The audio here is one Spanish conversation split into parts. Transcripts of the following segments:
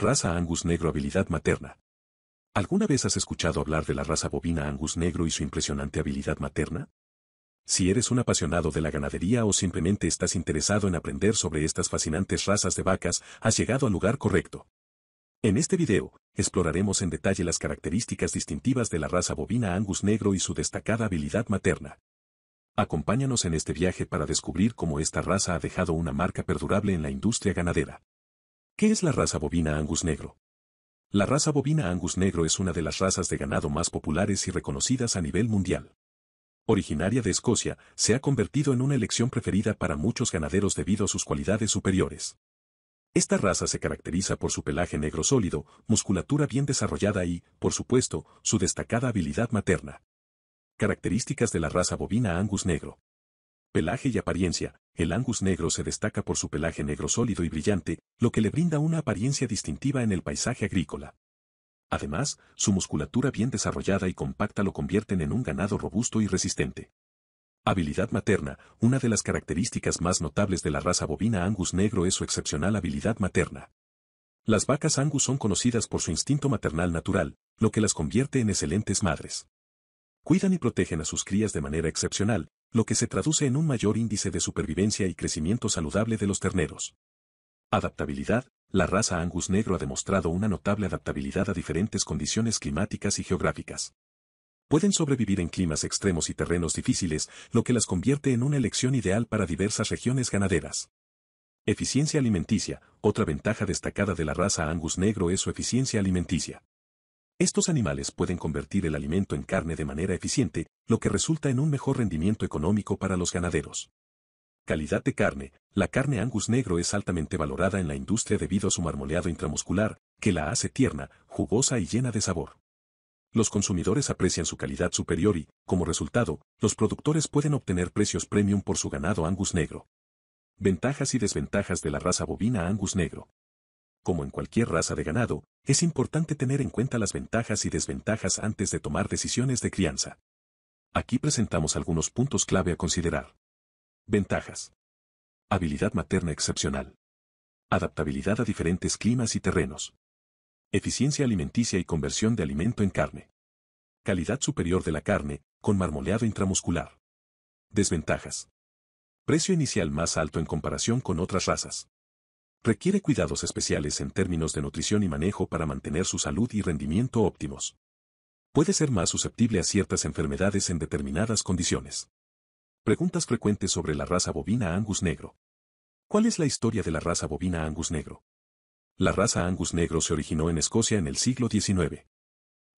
Raza Angus Negro Habilidad Materna. ¿Alguna vez has escuchado hablar de la raza bovina Angus Negro y su impresionante habilidad materna? Si eres un apasionado de la ganadería o simplemente estás interesado en aprender sobre estas fascinantes razas de vacas, has llegado al lugar correcto. En este video, exploraremos en detalle las características distintivas de la raza bovina Angus Negro y su destacada habilidad materna. Acompáñanos en este viaje para descubrir cómo esta raza ha dejado una marca perdurable en la industria ganadera. ¿Qué es la raza bovina Angus negro? La raza bovina Angus negro es una de las razas de ganado más populares y reconocidas a nivel mundial. Originaria de Escocia, se ha convertido en una elección preferida para muchos ganaderos debido a sus cualidades superiores. Esta raza se caracteriza por su pelaje negro sólido, musculatura bien desarrollada y, por supuesto, su destacada habilidad materna. Características de la raza bovina Angus negro. Pelaje y apariencia. El angus negro se destaca por su pelaje negro sólido y brillante, lo que le brinda una apariencia distintiva en el paisaje agrícola. Además, su musculatura bien desarrollada y compacta lo convierten en un ganado robusto y resistente. Habilidad materna. Una de las características más notables de la raza bovina angus negro es su excepcional habilidad materna. Las vacas angus son conocidas por su instinto maternal natural, lo que las convierte en excelentes madres. Cuidan y protegen a sus crías de manera excepcional, lo que se traduce en un mayor índice de supervivencia y crecimiento saludable de los terneros. Adaptabilidad, la raza Angus negro ha demostrado una notable adaptabilidad a diferentes condiciones climáticas y geográficas. Pueden sobrevivir en climas extremos y terrenos difíciles, lo que las convierte en una elección ideal para diversas regiones ganaderas. Eficiencia alimenticia, otra ventaja destacada de la raza Angus negro es su eficiencia alimenticia. Estos animales pueden convertir el alimento en carne de manera eficiente, lo que resulta en un mejor rendimiento económico para los ganaderos. Calidad de carne. La carne angus negro es altamente valorada en la industria debido a su marmoleado intramuscular, que la hace tierna, jugosa y llena de sabor. Los consumidores aprecian su calidad superior y, como resultado, los productores pueden obtener precios premium por su ganado angus negro. Ventajas y desventajas de la raza bovina angus negro como en cualquier raza de ganado, es importante tener en cuenta las ventajas y desventajas antes de tomar decisiones de crianza. Aquí presentamos algunos puntos clave a considerar. Ventajas. Habilidad materna excepcional. Adaptabilidad a diferentes climas y terrenos. Eficiencia alimenticia y conversión de alimento en carne. Calidad superior de la carne, con marmoleado intramuscular. Desventajas. Precio inicial más alto en comparación con otras razas. Requiere cuidados especiales en términos de nutrición y manejo para mantener su salud y rendimiento óptimos. Puede ser más susceptible a ciertas enfermedades en determinadas condiciones. Preguntas frecuentes sobre la raza bovina Angus negro. ¿Cuál es la historia de la raza bovina Angus negro? La raza Angus negro se originó en Escocia en el siglo XIX.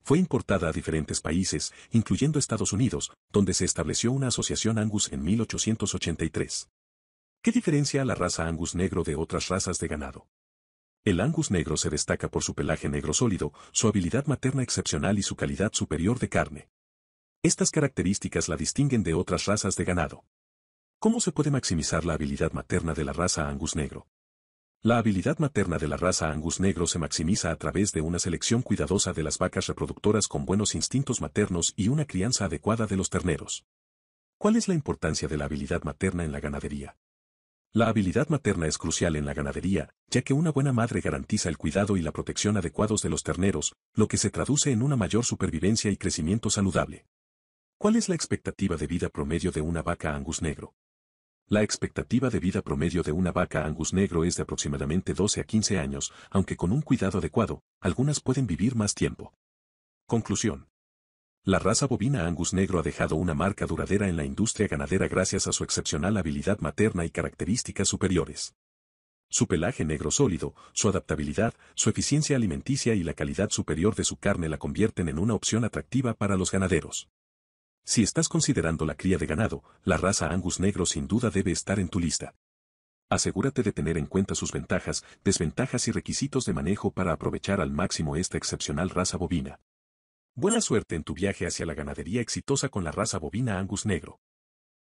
Fue importada a diferentes países, incluyendo Estados Unidos, donde se estableció una asociación Angus en 1883. ¿Qué diferencia a la raza Angus negro de otras razas de ganado? El Angus negro se destaca por su pelaje negro sólido, su habilidad materna excepcional y su calidad superior de carne. Estas características la distinguen de otras razas de ganado. ¿Cómo se puede maximizar la habilidad materna de la raza Angus negro? La habilidad materna de la raza Angus negro se maximiza a través de una selección cuidadosa de las vacas reproductoras con buenos instintos maternos y una crianza adecuada de los terneros. ¿Cuál es la importancia de la habilidad materna en la ganadería? La habilidad materna es crucial en la ganadería, ya que una buena madre garantiza el cuidado y la protección adecuados de los terneros, lo que se traduce en una mayor supervivencia y crecimiento saludable. ¿Cuál es la expectativa de vida promedio de una vaca angus negro? La expectativa de vida promedio de una vaca angus negro es de aproximadamente 12 a 15 años, aunque con un cuidado adecuado, algunas pueden vivir más tiempo. Conclusión. La raza bovina Angus negro ha dejado una marca duradera en la industria ganadera gracias a su excepcional habilidad materna y características superiores. Su pelaje negro sólido, su adaptabilidad, su eficiencia alimenticia y la calidad superior de su carne la convierten en una opción atractiva para los ganaderos. Si estás considerando la cría de ganado, la raza Angus negro sin duda debe estar en tu lista. Asegúrate de tener en cuenta sus ventajas, desventajas y requisitos de manejo para aprovechar al máximo esta excepcional raza bovina. Buena suerte en tu viaje hacia la ganadería exitosa con la raza bovina Angus Negro.